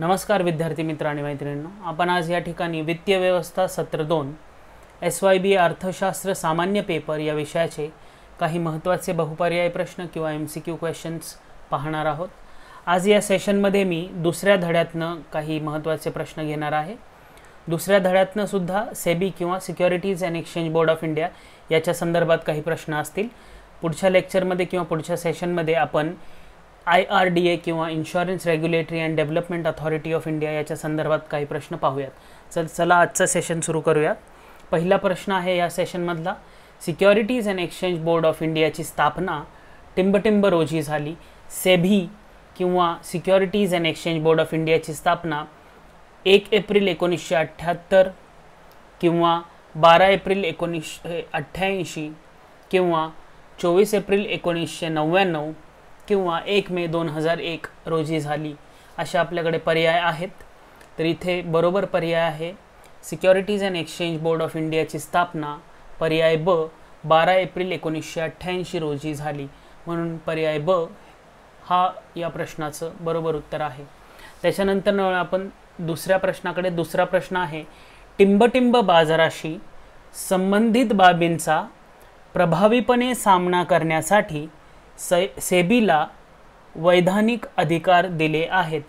नमस्कार विद्यार्थी मित्र आणि मैत्रिणींनो आपण आज या ठिकाणी वित्तीय व्यवस्था सत्र दोन एस वाय बी अर्थशास्त्र सामान्य पेपर या विषयाचे काही महत्त्वाचे बहुपर्याय प्रश्न किंवा एम सी क्यू क्वेश्चन्स पाहणार आहोत आज या सेशनमध्ये मी दुसऱ्या धड्यातनं काही महत्त्वाचे प्रश्न घेणार आहे दुसऱ्या धड्यातनं सुद्धा सेबी किंवा securities and exchange board of India याच्या संदर्भात काही प्रश्न असतील पुढच्या लेक्चरमध्ये किंवा पुढच्या सेशनमध्ये आपण आय आर डी ए किंवा insurance regulatory and development authority of India याच्या संदर्भात काही प्रश्न पाहूयात चल चला आजचं सेशन सुरू करूयात पहिला प्रश्न आहे या सेशनमधला securities and exchange board of इंडियाची स्थापना टिंबटिंब रोजी झाली सेबी किंवा securities and exchange board of इंडियाची स्थापना एक एप्रिल एकोणीसशे अठ्ठ्याहत्तर किंवा बारा एप्रिल एकोणीसशे अठ्ठ्याऐंशी किंवा चोवीस एप्रिल एकोणीसशे नव्याण्णव किंवा एक मे दोन हजार एक रोजी झाली असे आपल्याकडे पर्याय आहेत तर इथे बरोबर पर्याय आहे securities and exchange board of इंडियाची स्थापना पर्याय ब बारा एप्रिल एकोणीसशे अठ्ठ्याऐंशी रोजी झाली म्हणून पर्याय ब हा या प्रश्नाचं बरोबर उत्तर आहे त्याच्यानंतर आपण दुसऱ्या प्रश्नाकडे दुसरा प्रश्न आहे टिंबटिंब बाजाराशी संबंधित बाबींचा प्रभावीपणे सामना करण्यासाठी से सेबीला वैधानिक अधिकार दिले आहेत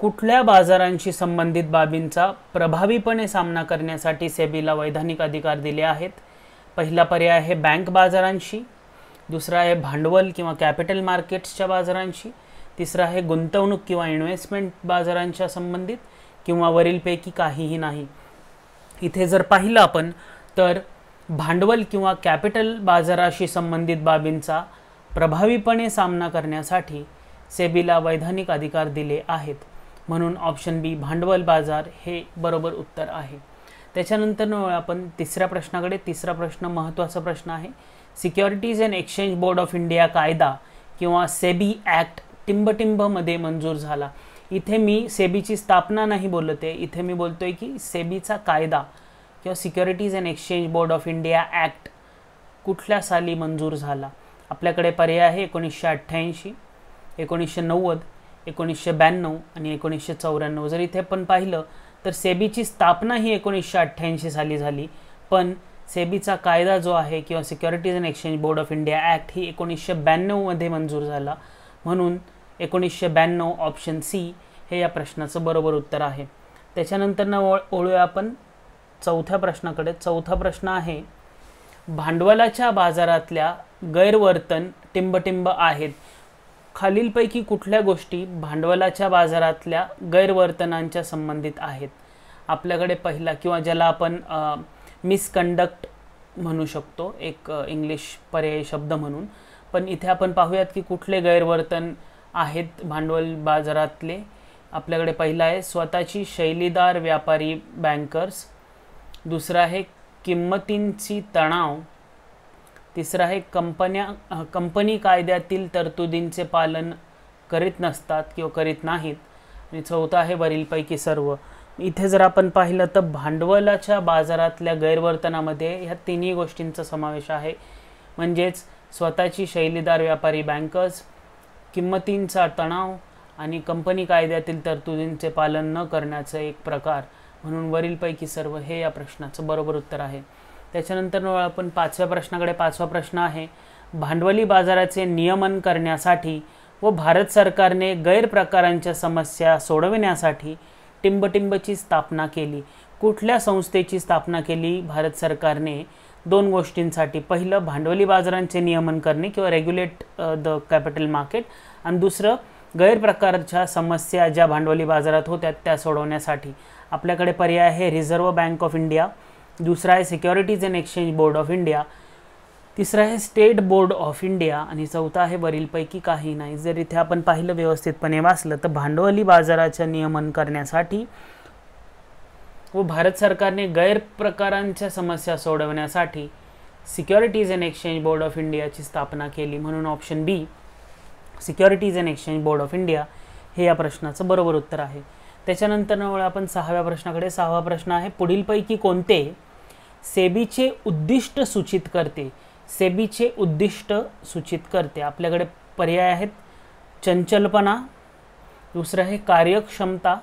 कुठल्या बाजारांशी संबंधित बाबींचा प्रभावीपणे सामना करण्यासाठी सेबीला वैधानिक अधिकार दिले आहेत पहिला पर्याय आहे बँक बाजारांशी दुसरा आहे भांडवल किंवा कॅपिटल मार्केट्सच्या बाजारांशी तिसरा आहे गुंतवणूक किंवा इन्व्हेस्टमेंट बाजारांच्या संबंधित किंवा वरीलपैकी काहीही नाही इथे जर पाहिलं आपण तर भांडवल किंवा कॅपिटल बाजाराशी संबंधित बाबींचा प्रभावीपणे सामना करण्यासाठी सेबीला वैधानिक अधिकार दिले आहेत म्हणून ऑप्शन बी भांडवल बाजार हे बरोबर उत्तर आहे त्याच्यानंतर आपण तिसऱ्या प्रश्नाकडे तिसरा प्रश्न महत्त्वाचा प्रश्न आहे securities and exchange board of India कायदा किंवा सेबी ॲक्ट टिंबटिंबमध्ये मंजूर झाला इथे मी सेबीची स्थापना नाही बोलत आहे इथे मी बोलतो आहे की सेबीचा कायदा किंवा securities and exchange board of India act कुठल्या साली मंजूर झाला आपल्याकडे पर्याय आहे एकोणीसशे अठ्ठ्याऐंशी एकोणीसशे नव्वद एकोणीसशे ब्याण्णव आणि एकोणीसशे चौऱ्याण्णव जर इथे पण पाहिलं तर सेबीची स्थापना ही एकोणीसशे अठ्ठ्याऐंशी साली झाली पण सेबीचा कायदा जो आहे किंवा securities and exchange board of India act ही एकोणीसशे ब्याण्णवमध्ये मंजूर झाला म्हणून एकोणीसशे ब्याण्णव ऑप्शन सी हे या प्रश्नाचं बरोबर उत्तर आहे त्याच्यानंतरनं वळ ओळूया आपण चौथ्या प्रश्नाकडे चौथा प्रश्न आहे भांडवलाच्या बाजारातल्या गैरवर्तन टिंबटिंब आहेत खालीलपैकी कुठल्या गोष्टी भांडवलाच्या बाजारातल्या गैरवर्तनांच्या संबंधित आहेत आपल्याकडे पहिला किंवा ज्याला आपण मिसकंडक्ट म्हणू शकतो एक इंग्लिश पर्याय शब्द म्हणून पण इथे आपण पाहूयात की कुठले गैरवर्तन आहेत भांडवल बाजारातले आपल्याकडे पहिला आहे स्वतःची शैलीदार व्यापारी बँकर्स दुसरा आहे किंमतींची तणाव तिसरं आहे कंपन्या कंपनी कायद्यातील तरतुदींचे पालन करीत नसतात किंवा करीत नाहीत आणि चौथं आहे वरीलपैकी सर्व इथे जर आपण पाहिलं तर भांडवलाच्या बाजारातल्या गैरवर्तनामध्ये ह्या तिन्ही गोष्टींचा समावेश आहे म्हणजेच स्वतःची शैलीदार व्यापारी बँकर्स किंमतींचा तणाव आणि कंपनी कायद्यातील तरतुदींचे पालन न करण्याचं एक प्रकार म्हणून वरीलपैकी सर्व हे या प्रश्नाचं बरोबर उत्तर आहे त्याच्यानंतर आपण पाचव्या प्रश्नाकडे पाचवा प्रश्न आहे भांडवली बाजाराचे नियमन करण्यासाठी व भारत सरकारने गैरप्रकारांच्या समस्या सोडविण्यासाठी टिंबटिंबची स्थापना केली कुठल्या संस्थेची स्थापना केली भारत सरकारने दोन गोष्टींसाठी पहिलं भांडवली बाजारांचे नियमन करणे किंवा रेग्युलेट द कॅपिटल मार्केट आणि दुसरं गैरप्रकारच्या समस्या ज्या भांडवली बाजारात होत्या त्या सोडवण्यासाठी आपल्याकडे पर्याय आहे रिझर्व्ह बँक ऑफ इंडिया दुसरा आहे securities and exchange board of India तिसरा आहे स्टेट बोर्ड ऑफ इंडिया आणि चौथा आहे वरीलपैकी काही नाही जर इथे आपण पाहिलं व्यवस्थितपणे वाचलं तर भांडवली बाजाराचं नियमन करण्यासाठी व भारत सरकारने गैरप्रकारांच्या समस्या सोडवण्यासाठी securities and exchange board of इंडियाची स्थापना केली म्हणून option B securities and exchange board of India हे या प्रश्नाचं बरोबर उत्तर आहे त्याच्यानंतर आपण सहाव्या प्रश्नाकडे सहावा प्रश्न आहे पुढीलपैकी कोणते सेबीचे उद्दिष्ट सूचित करते सेबीचे उद्दिष्ट सूचित करते आपल्याकडे पर्याय आहेत चंचलपणा दुसरं आहे कार्यक्षमता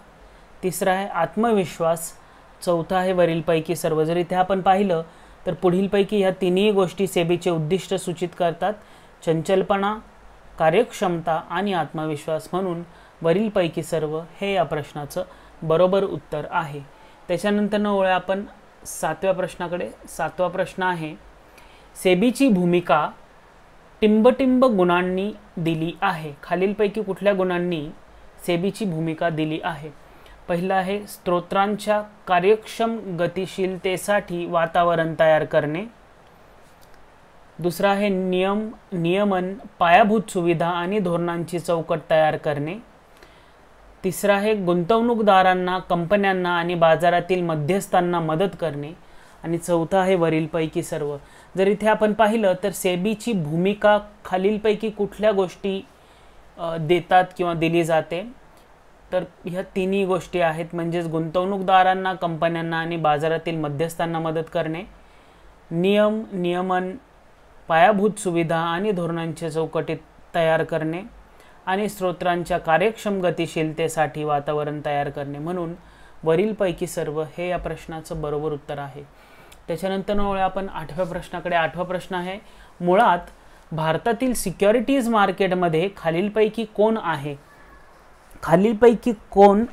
तिसरं आहे आत्मविश्वास चौथा आहे वरीलपैकी सर्व जर इथे आपण पाहिलं तर पुढीलपैकी ह्या तिन्ही गोष्टी सेबीचे उद्दिष्ट सूचित करतात चंचलपणा कार्यक्षमता आणि आत्मविश्वास म्हणून वरीलपैकी सर्व हे या प्रश्नाचं बरोबर उत्तर आहे त्याच्यानंतर ओळ्या आपण सातव्या प्रश्नाकडे सातवा प्रश्न आहे सेबीची भूमिका टिंबटिंब गुणांनी दिली आहे खालीलपैकी कुठल्या गुणांनी सेबीची भूमिका दिली आहे पहिलं आहे स्त्रोत्रांच्या कार्यक्षम गतिशीलतेसाठी वातावरण तयार करणे दुसरं आहे नियम नियमन पायाभूत सुविधा आणि धोरणांची चौकट तयार करणे तिसरा आहे गुंतवणूकदारांना कंपन्यांना आणि बाजारातील मध्यस्थांना मदत करणे आणि चौथा आहे वरीलपैकी सर्व जर इथे आपण पाहिलं तर सेबीची भूमिका खालीलपैकी कुठल्या गोष्टी देतात किंवा दिली जाते तर ह्या तिन्ही गोष्टी आहेत म्हणजेच गुंतवणूकदारांना कंपन्यांना आणि बाजारातील मध्यस्थांना मदत करणे नियम नियमन पायाभूत सुविधा आणि धोरणांचे चौकटीत तयार करणे आणि स्त्रोत्रांच्या कार्यक्षम गतिशीलतेसाठी वातावरण तयार करणे म्हणून वरीलपैकी सर्व हे या प्रश्नाचं बरोबर उत्तर आहे त्याच्यानंतर आपण आठव्या प्रश्नाकडे आठवा प्रश्न आहे मुळात भारतातील सिक्युरिटीज मार्केटमध्ये खालीलपैकी कोण आहे खालीलपैकी कोण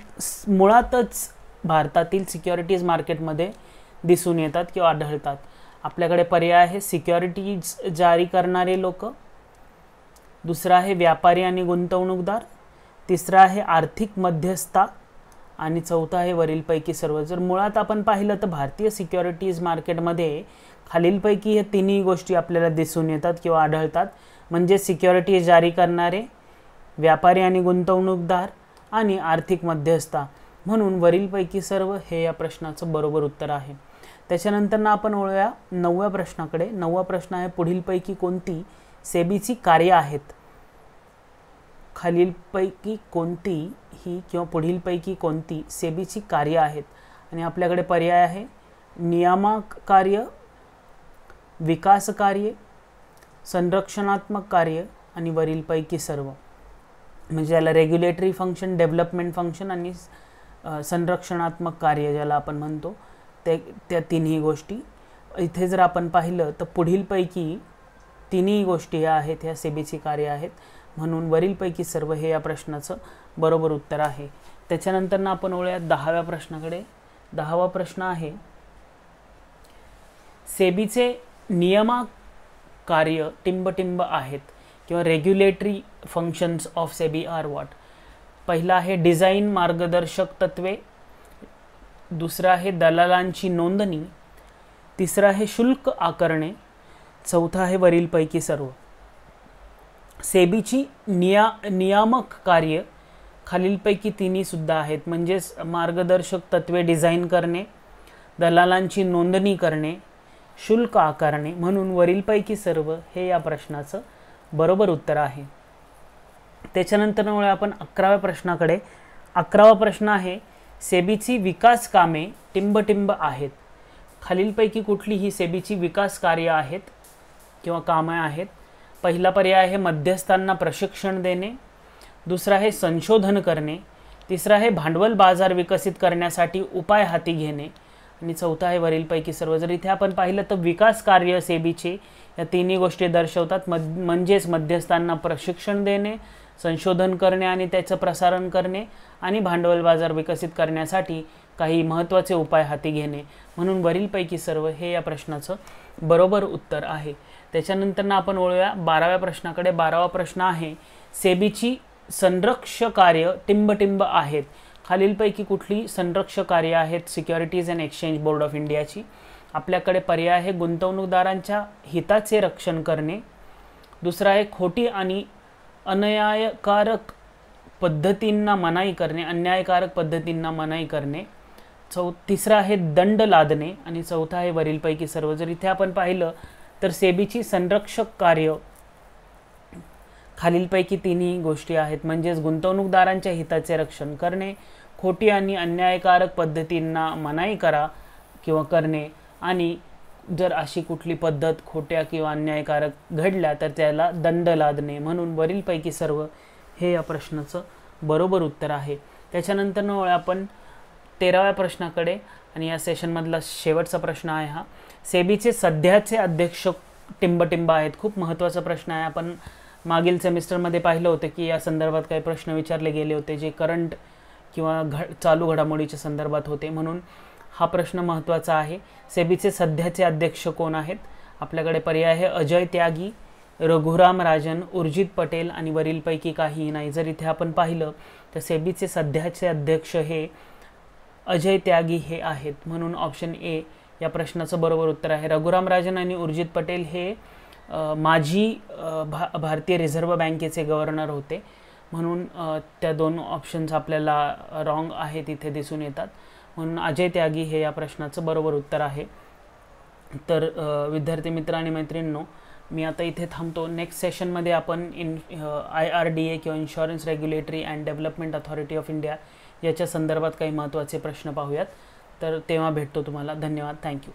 मुळातच भारतातील सिक्युरिटीज मार्केटमध्ये दिसून येतात किंवा आढळतात आपल्याकडे पर्याय आहे सिक्युरिटीज जारी करणारे लोक दुसरा आहे व्यापारी आणि गुंतवणूकदार तिसरा आहे आर्थिक मध्यस्था आणि चौथा आहे वरीलपैकी सर्व जर मुळात आपण पाहिलं तर भारतीय सिक्युरिटीज मार्केटमध्ये खालीलपैकी हे तिन्ही गोष्टी आपल्याला दिसून येतात किंवा आढळतात म्हणजे सिक्युरिटी जारी करणारे व्यापारी आणि गुंतवणूकदार आणि आर्थिक मध्यस्था म्हणून वरीलपैकी सर्व हे या प्रश्नाचं बरोबर उत्तर आहे त्याच्यानंतर ना आपण ओळूया नवव्या प्रश्नाकडे नववा प्रश्न आहे पुढीलपैकी कोणती सेबीची कार्य आहेत खालीलपैकी कोणती ही किंवा पुढीलपैकी कोणती सेबीची कार्य आहेत आणि आपल्याकडे पर्याय आहे नियामक कार्य विकास कार्य संरक्षणात्मक कार्य आणि वरीलपैकी सर्व म्हणजे याला रेग्युलेटरी फंक्शन डेव्हलपमेंट फंक्शन आणि संरक्षणात्मक कार्य ज्याला आपण म्हणतो ते त्या तिन्ही गोष्टी इथे जर आपण पाहिलं तर पुढीलपैकी तिन्ही गोष्टी ह्या आहेत ह्या सेबीची कार्य आहेत म्हणून वरीलपैकी सर्व हे या प्रश्नाचं बरोबर उत्तर आहे त्याच्यानंतर ना आपण ओळूया दहाव्या प्रश्नाकडे दहावा प्रश्न आहे सेबीचे नियमा कार्य टिंबटिंब आहेत किंवा regulatory functions of SEBI are what पहिला आहे डिझाईन मार्गदर्शक तत्वे दुसरं आहे दलालांची नोंदणी तिसरं आहे शुल्क आकारणे चौथा आहे वरीलपैकी सर्व सेबीची निया नियामक कार्य खालीलपैकी तिन्हीसुद्धा आहेत म्हणजेच मार्गदर्शक तत्वे डिझाईन करणे दलालांची नोंदणी करणे शुल्क आकारणे म्हणून वरीलपैकी सर्व हे या प्रश्नाचं बरोबर उत्तर आहे त्याच्यानंतरमुळे आपण अकराव्या प्रश्नाकडे अकरावा प्रश्न आहे सेबीची विकास कामे टिंबटिंब आहेत खालीलपैकी कुठलीही सेबीची विकास कार्य आहेत किंवा कामं आहेत पहिला पर्याय आहे मध्यस्थांना प्रशिक्षण देणे दुसरं आहे संशोधन करणे तिसरं आहे भांडवल बाजार विकसित करण्यासाठी उपाय हाती घेणे आणि चौथा आहे वरीलपैकी सर्व जर इथे आपण पाहिलं तर विकास कार्य सेबीचे या तिन्ही गोष्टी दर्शवतात म म्हणजेच मध्यस्थांना प्रशिक्षण देणे संशोधन करणे आणि त्याचं प्रसारण करणे आणि भांडवल बाजार विकसित करण्यासाठी काही महत्त्वाचे उपाय हाती घेणे म्हणून वरीलपैकी सर्व हे या प्रश्नाचं बरोबर उत्तर आहे त्याच्यानंतर आपण वळूया बाराव्या प्रश्नाकडे बारावा प्रश्न आहे सेबीची संरक्ष कार्य टिंबटिंब आहेत खालीलपैकी कुठली संरक्ष कार्य आहेत securities and exchange board of इंडियाची आपल्याकडे पर्याय आहे गुंतवणूकदारांच्या हिताचे रक्षण करणे दुसरं आहे खोटी आणि अन्यायकारक पद्धतींना मनाई करणे अन्यायकारक पद्धतींना मनाई करणे चौ तिसरा आहे दंड लादणे आणि चौथा आहे वरीलपैकी सर्व जर इथे आपण पाहिलं तर सेबीची संरक्षक कार्य खालीलपैकी तिन्ही गोष्टी आहेत म्हणजेच गुंतवणूकदारांच्या हिताचे रक्षण करणे खोटी आणि अन्यायकारक पद्धतींना मनाई करा किंवा करणे आणि जर अशी कुठली पद्धत खोट्या किंवा अन्यायकारक घडल्या तर त्याला दंड लादणे म्हणून वरीलपैकी सर्व हे या प्रश्नाचं बरोबर उत्तर आहे त्याच्यानंतर आपण तेराव्या प्रश्नाकडे आणि या सेशनमधला शेवटचा प्रश्न आहे हा सेबीचे सध्याचे अध्यक्ष टिंबटिंब आहेत खूप महत्त्वाचा प्रश्न आहे आपण मागील सेमिस्टरमध्ये पाहिलं होतं की या संदर्भात काही प्रश्न विचारले गेले होते जे करंट किंवा घ चालू घडामोडीच्या संदर्भात होते म्हणून हा प्रश्न महत्त्वाचा आहे सेबीचे सध्याचे अध्यक्ष कोण आहेत आपल्याकडे पर्याय आहे अजय त्यागी रघुराम राजन उर्जित पटेल आणि वरीलपैकी काही नाही जर इथे आपण पाहिलं तर सेबीचे सध्याचे अध्यक्ष हे अजय त्यागी हे आहेत म्हणून ऑप्शन ए या प्रश्नाचं बरोबर उत्तर आहे रघुराम राजन आणि उर्जित पटेल हे माजी भा भारतीय रिझर्व्ह बँकेचे गव्हर्नर होते म्हणून त्या दोन ऑप्शन्स आपल्याला रॉंग आहेत तिथे दिसून येतात म्हणून अजय त्यागी हे या प्रश्नाचं बरोबर उत्तर आहे तर विद्यार्थी मित्र आणि मैत्रिणींनो मी आता इथे थांबतो नेक्स्ट सेशनमध्ये आपण इन आय आर डी ए किंवा insurance regulatory and development authority of India याच्या संदर्भात काही महत्त्वाचे प्रश्न पाहूयात तर तेव्हा भेटतो तुम्हाला धन्यवाद थँक्यू